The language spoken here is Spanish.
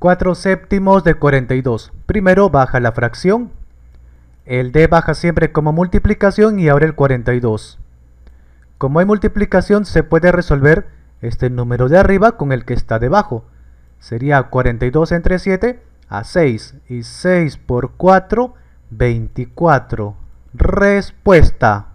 4 séptimos de 42. Primero baja la fracción. El D baja siempre como multiplicación y ahora el 42. Como hay multiplicación se puede resolver este número de arriba con el que está debajo. Sería 42 entre 7 a 6 y 6 por 4, 24. Respuesta.